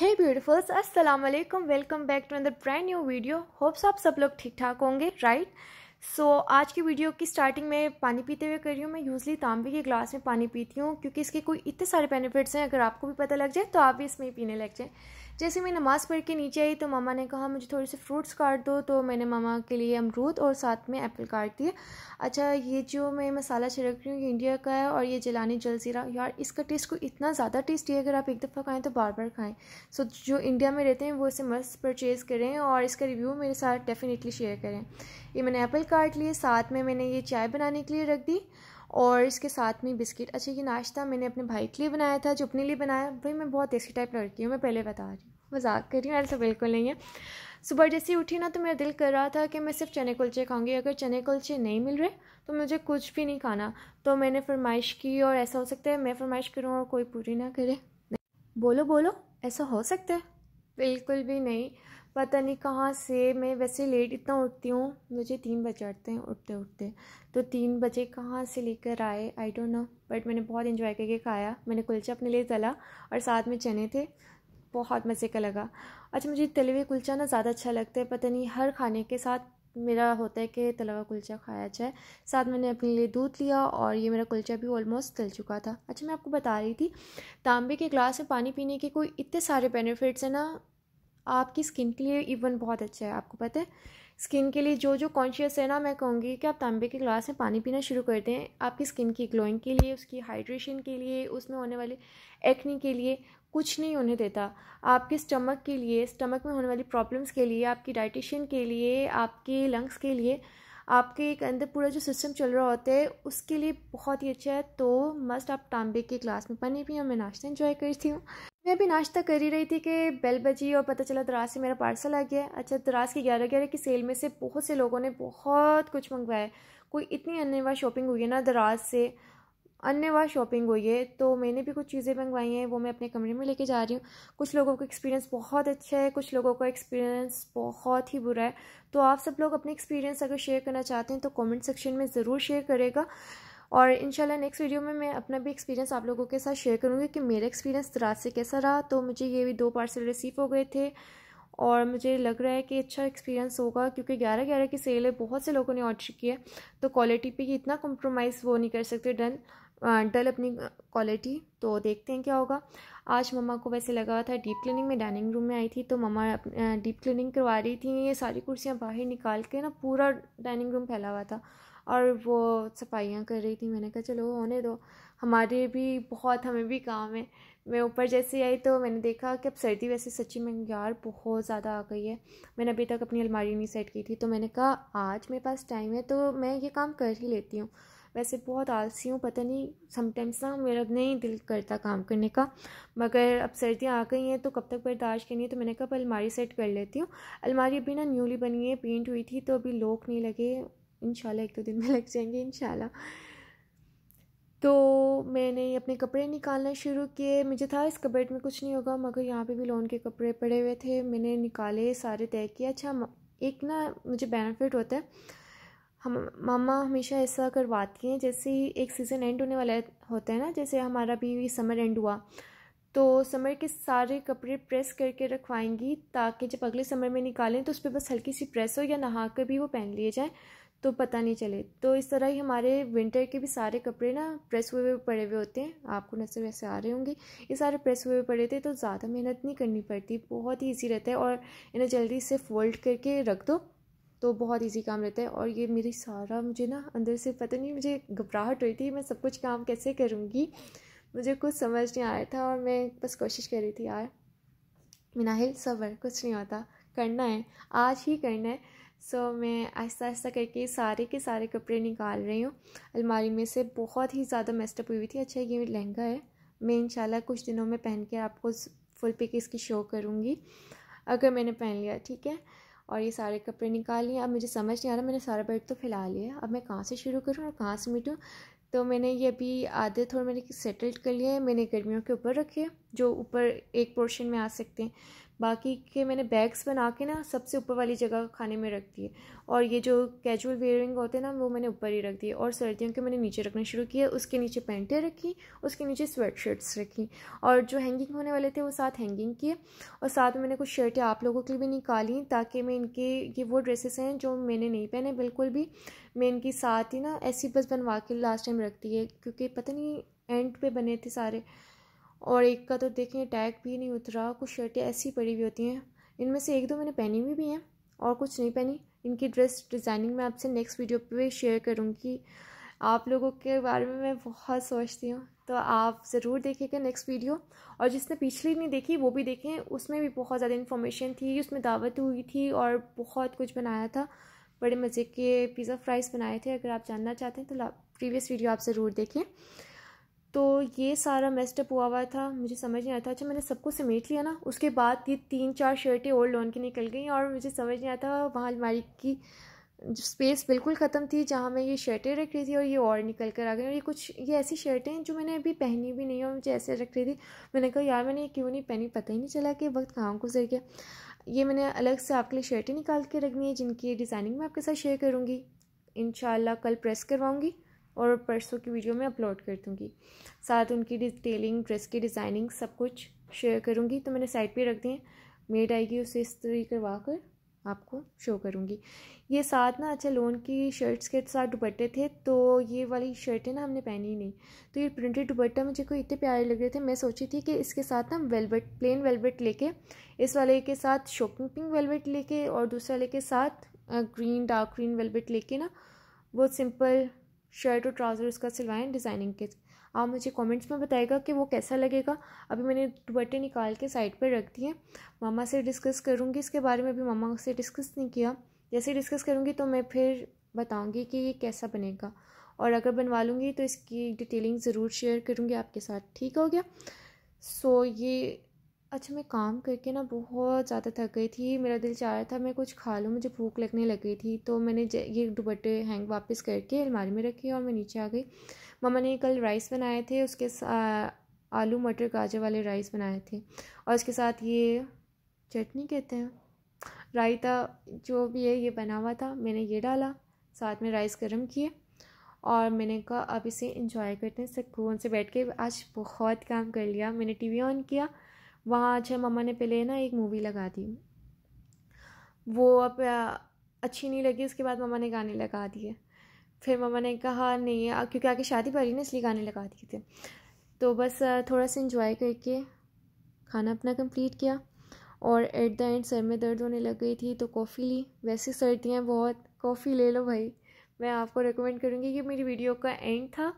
हे beautifuls अस्सलाम वालेकुम welcome back to अंदर ब्रैंड न्यू वीडियो होप्स आप सब लोग ठीक ठाक होंगे राइट सो आज की वीडियो की स्टार्टिंग में पानी पीते हुए कर रही हूँ मैं यूजली तांबे के ग्लास में पानी पीती हूँ क्योंकि इसके कोई इतने सारे बेनिफिट्स हैं अगर आपको भी पता लग जाए तो आप भी इसमें पीने लग जाएँ जैसे मैं नमाज़ पढ़ के नीचे आई तो मामा ने कहा मुझे थोड़े से फ्रूट्स काट दो तो मैंने मामा के लिए अमरूद और साथ में एप्पल काट दिए अच्छा ये जो मैं मसाला छिड़क रही हूँ ये इंडिया का है और ये जलानी जलजीरा यार इसका टेस्ट को इतना ज़्यादा टेस्टी है अगर आप एक दफ़ा खाएँ तो बार बार खाएँ सो जो इंडिया में रहते हैं वो इसे मस्त परचेज़ करें और इसका रिव्यू मेरे साथ डेफिनेटली शेयर करें ये मैंने एप्पल काट लिए साथ में मैंने ये चाय बनाने के लिए रख दी और इसके साथ में बिस्किट अच्छा ये नाश्ता मैंने अपने भाई के लिए बनाया था जो अपने लिए बनाया भाई मैं बहुत टेस्टी टाइप लड़की हूँ मैं पहले बता रही हूँ मजाक कर रही हूँ ऐसा बिल्कुल नहीं है सुबह जैसे उठी ना तो मेरा दिल कर रहा था कि मैं सिर्फ चने कुलचे खाऊंगी अगर चने कुलचे नहीं मिल रहे तो मुझे कुछ भी नहीं खाना तो मैंने फरमाइश की और ऐसा हो सकता है मैं फरमाइश करूँ और कोई पूरी ना करे बोलो बोलो ऐसा हो सकता है बिल्कुल भी नहीं पता नहीं कहाँ से मैं वैसे लेट इतना उठती हूँ मुझे तीन बजे उठते हैं उठते उठते तो तीन बजे कहाँ से लेकर आए आई डोंट नो बट मैंने बहुत इन्जॉय करके खाया मैंने कुलचा अपने लिए तला और साथ में चने थे बहुत मज़े का लगा अच्छा मुझे तले हुए कुलचा ना ज़्यादा अच्छा लगता है पता नहीं हर खाने के साथ मेरा होता है कि तला हुआ कुलचा खाया जाए साथ मैंने अपने लिए दूध लिया और ये मेरा कुलचा भी ऑलमोस्ट तल चुका था अच्छा मैं आपको बता रही थी तांबे के ग्लास में पानी पीने के कोई इतने सारे बेनिफिट्स हैं ना आपकी स्किन के लिए इवन बहुत अच्छा है आपको पता है स्किन के लिए जो जो कॉन्शियस है ना मैं कहूँगी कि आप तांबे के ग्लास में पानी पीना शुरू कर दें आपकी स्किन की ग्लोइंग के लिए उसकी हाइड्रेशन के लिए उसमें होने वाले एक्नी के लिए कुछ नहीं होने देता आपके स्टमक के लिए स्टमक में होने वाली प्रॉब्लम्स के लिए आपकी डाइटिशियन के लिए आपके लंग्स के लिए आपके एक अंदर पूरा जो सिस्टम चल रहा होता है उसके लिए बहुत ही अच्छा है तो मस्ट आप तांबे के ग्लास में पानी पिए मैं नाश्ता इन्जॉय करती हूँ मैं अभी नाश्ता कर ही रही थी कि बेल बजी और पता चला दराज से मेरा पार्सल आ गया अच्छा दराज की ग्यारह ग्यारह की सेल में से बहुत से लोगों ने बहुत कुछ मंगवाया कोई इतनी अन्यवा शॉपिंग हुई है ना दराज से अन्यवा शॉपिंग हुई है तो मैंने भी कुछ चीज़ें मंगवाई हैं वो मैं अपने कमरे में लेके जा रही हूँ कुछ लोगों का एक्सपीरियंस बहुत अच्छा है कुछ लोगों का एक्सपीरियंस बहुत ही बुरा है तो आप सब लोग अपने एक्सपीरियंस अगर शेयर करना चाहते हैं तो कमेंट सेक्शन में ज़रूर शेयर करेगा और इंशाल्लाह नेक्स्ट वीडियो में मैं अपना भी एक्सपीरियंस आप लोगों के साथ शेयर करूँगी कि मेरा एक्सपीरियंस रात से कैसा रहा तो मुझे ये भी दो पार्सल रिसीव हो गए थे और मुझे लग रहा है कि अच्छा एक्सपीरियंस होगा क्योंकि ग्यारह ग्यारह की सेल है बहुत से लोगों ने ऑर्डर किए तो क्वालिटी पे इतना कॉम्प्रोमाइज़ वो नहीं कर सकते डन डल अपनी क्वालिटी तो देखते हैं क्या होगा आज मम्मा को वैसे लगा हुआ था डीप क्लीनिंग में डाइनिंग रूम में आई थी तो मम्मा डीप क्लीनिंग करवा रही थी ये सारी कुर्सियाँ बाहर निकाल के ना पूरा डाइनिंग रूम फैला हुआ था और वो सफाइयाँ कर रही थी मैंने कहा चलो होने दो हमारे भी बहुत हमें भी काम है मैं ऊपर जैसे आई तो मैंने देखा कि अब सर्दी वैसे सच्ची में यार बहुत ज़्यादा आ गई है मैंने अभी तक अपनी अलमारी नहीं सेट की थी तो मैंने कहा आज मेरे पास टाइम है तो मैं ये काम कर ही लेती हूँ वैसे बहुत आलसी हूँ पता नहीं समटाइम्स ना मेरा नहीं दिल करता काम करने का मगर अब सर्दियाँ आ गई हैं तो कब तक बर्दाश्त करनी है तो मैंने कहा अलमारी सेट कर लेती हूँ अलमारी अभी ना न्यूली बनी है पेंट हुई थी तो अभी लोक नहीं लगे इन एक दो दिन में लग जाएंगे इन तो मैंने अपने कपड़े निकालना शुरू किए मुझे था इस कबर्ड में कुछ नहीं होगा मगर यहाँ पे भी लोन के कपड़े पड़े हुए थे मैंने निकाले सारे तय किया अच्छा एक ना मुझे बेनिफिट होता है हम मामा हमेशा ऐसा करवाती हैं जैसे ही एक सीज़न एंड होने वाला होता है ना जैसे हमारा भी समर एंड हुआ तो समर के सारे कपड़े प्रेस करके रखवाएंगी ताकि जब अगले समर में निकालें तो उस पर बस हल्की सी प्रेस हो या नहा कर भी वो पहन लिए जाएँ तो पता नहीं चले तो इस तरह ही हमारे विंटर के भी सारे कपड़े ना प्रेस हुए हुए पड़े हुए होते हैं आपको नजर वैसे आ रहे होंगे ये सारे प्रेस हुए हुए पड़े थे तो ज़्यादा मेहनत नहीं करनी पड़ती बहुत ही ईजी रहता है और इन्हें जल्दी से फोल्ड करके रख दो तो बहुत इजी काम रहता है और ये मेरी सारा मुझे ना अंदर से पता नहीं मुझे घबराहट हुई थी मैं सब कुछ काम कैसे करूँगी मुझे कुछ समझ नहीं आया था और मैं बस कोशिश कर रही थी यार मिनाहिल सबर कुछ नहीं होता करना है आज ही करना है सो so, मैं आहिस्ता आहिस्ता करके सारे के सारे कपड़े निकाल रही हूँ अलमारी में से बहुत ही ज़्यादा मेस्टअप हुई हुई थी अच्छा ये लहंगा है मैं इंशाल्लाह कुछ दिनों में पहन के आपको फुल पिक इसकी शो करूँगी अगर मैंने पहन लिया ठीक है और ये सारे कपड़े निकाल लिए अब मुझे समझ नहीं आ रहा मैंने सारा बेड तो फैला लिया अब मैं कहाँ से शुरू करूँ और कहाँ से मिटूँ तो मैंने ये अभी आधे थोड़े मैंने सेटल्ड कर लिए मैंने गर्मियों के ऊपर रखे जो ऊपर एक पोर्शन में आ सकते हैं बाकी के मैंने बैग्स बना के ना सबसे ऊपर वाली जगह खाने में रख दिए और ये जो कैजुअल वेयरिंग होते हैं ना वो मैंने ऊपर ही रख दिए और सर्दियों के मैंने नीचे रखना शुरू किया उसके नीचे पैंटें रखी उसके नीचे स्वेट शर्ट्स रखी और जो हैंगिंग होने वाले थे वो साथ हैंगिंग किए और साथ में मैंने कुछ शर्टें आप लोगों के लिए भी निकाली ताकि मैं इनके ये वो ड्रेसेस हैं जो मैंने नहीं पहने बिल्कुल भी मैं इनकी साथ ही ना ऐसी बस बनवा के लास्ट टाइम रखती है क्योंकि पता नहीं एंड पे बने थे सारे और एक का तो देखें टैग भी नहीं उतरा कुछ शर्टें ऐसी पड़ी हुई होती हैं इनमें से एक दो मैंने पहनी हुई भी, हैं और कुछ नहीं पहनी इनकी ड्रेस डिज़ाइनिंग मैं आपसे नेक्स्ट वीडियो पे शेयर करूँगी आप लोगों के बारे में मैं बहुत सोचती हूँ तो आप ज़रूर देखिएगा नेक्स्ट वीडियो और जिसने पिछली नहीं देखी वो भी देखें उसमें भी बहुत ज़्यादा इन्फॉर्मेशन थी उसमें दावत हुई थी और बहुत कुछ बनाया था बड़े मज़े के पिज़्ज़ा फ्राइज़ बनाए थे अगर आप जानना चाहते हैं तो प्रीवियस वीडियो आप ज़रूर देखें तो ये सारा मेस्टअप हुआ हुआ था मुझे समझ नहीं आया था अच्छा मैंने सबको समेट लिया ना उसके बाद ये तीन चार शर्टें ओल्ड लोन की निकल गई और मुझे समझ नहीं आया था वहाँ अलमारी की स्पेस बिल्कुल ख़त्म थी जहाँ मैं ये शर्टें रख रही थी और ये और निकल कर आ गई और ये कुछ ये ऐसी शर्टें हैं जो मैंने अभी पहनी भी नहीं और मुझे ऐसे रख रही थी मैंने कहा यार मैंने क्यों नहीं पहनी पता ही नहीं चला कि वक्त कहाँ गुजर गया ये मैंने अलग से आपके लिए शर्टें निकाल के रखनी है जिनकी डिज़ाइनिंग मैं आपके साथ शेयर करूँगी इन कल प्रेस करवाऊँगी और परसों की वीडियो में अपलोड कर दूँगी साथ उनकी डिटेलिंग ड्रेस की डिज़ाइनिंग सब कुछ शेयर करूँगी तो मैंने साइड पे रख दी है मेड आएगी उसे इस्त्री करवा कर आपको शो करूँगी ये साथ ना अच्छा लोन की शर्ट्स के साथ दुपट्टे थे तो ये वाली शर्टें ना हमने पहनी ही नहीं तो ये प्रिंटेड दुपट्टा मुझे को इतने प्यारे लग रहे थे मैं सोची थी कि इसके साथ ना वेलवेट प्लेन वेलवेट लेके इस वाले के साथ शॉपिंग पिंक वेलवेट लेके और दूसरे वाले के साथ ग्रीन डार्क ग्रीन वेलवेट लेके ना वो सिंपल शर्ट और ट्राउज़र उसका सिलवाएं डिज़ाइनिंग के आप मुझे कमेंट्स में बताएगा कि वो कैसा लगेगा अभी मैंने दुपट्टे निकाल के साइड पर रख दिए मामा से डिस्कस करूँगी इसके बारे में भी मामा से डिस्कस नहीं किया जैसे डिस्कस करूँगी तो मैं फिर बताऊँगी कि ये कैसा बनेगा और अगर बनवा लूँगी तो इसकी डिटेलिंग ज़रूर शेयर करूँगी आपके साथ ठीक हो गया सो so, ये अच्छा मैं काम करके ना बहुत ज़्यादा थक गई थी मेरा दिल चाह रहा था मैं कुछ खा लूँ मुझे भूख लगने लग गई थी तो मैंने ये दुपट्टे हैंग वापस करके अलमारी में रखे और मैं नीचे आ गई मम्मा ने कल राइस बनाए थे उसके साथ आलू मटर गाजर वाले राइस बनाए थे और उसके साथ ये चटनी कहते हैं रायता जो भी है ये बना हुआ था मैंने ये डाला साथ में राइस गर्म किए और मैंने कहा अब इसे इंजॉय करते हैं सुकून से बैठ के आज बहुत काम कर लिया मैंने टीवी ऑन किया वहाँ आज मम्मा ने पहले ना एक मूवी लगा दी वो अब अच्छी नहीं लगी उसके बाद मम्मा ने गाने लगा दिए फिर मम्मा ने कहा नहीं क्योंकि आगे शादी पड़ी ना इसलिए गाने लगा दिए थे तो बस थोड़ा सा इंजॉय करके खाना अपना कंप्लीट किया और एट द एंड सर में दर्द होने लग गई थी तो कॉफ़ी ली वैसे सर्दियाँ बहुत कॉफ़ी ले लो भाई मैं आपको रिकमेंड करूँगी कि मेरी वीडियो का एंड था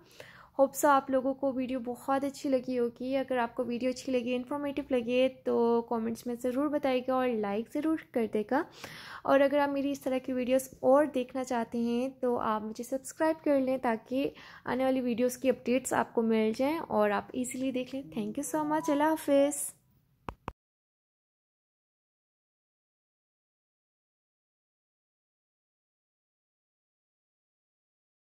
होप सो आप लोगों को वीडियो बहुत अच्छी लगी होगी अगर आपको वीडियो अच्छी लगी इन्फॉर्मेटिव लगे तो कमेंट्स में ज़रूर बताइएगा और लाइक ज़रूर कर देगा और अगर आप मेरी इस तरह की वीडियोस और देखना चाहते हैं तो आप मुझे सब्सक्राइब कर लें ताकि आने वाली वीडियोस की अपडेट्स आपको मिल जाएँ और आप इजीली देख लें थैंक यू सो मच अल्लाह हाफिज़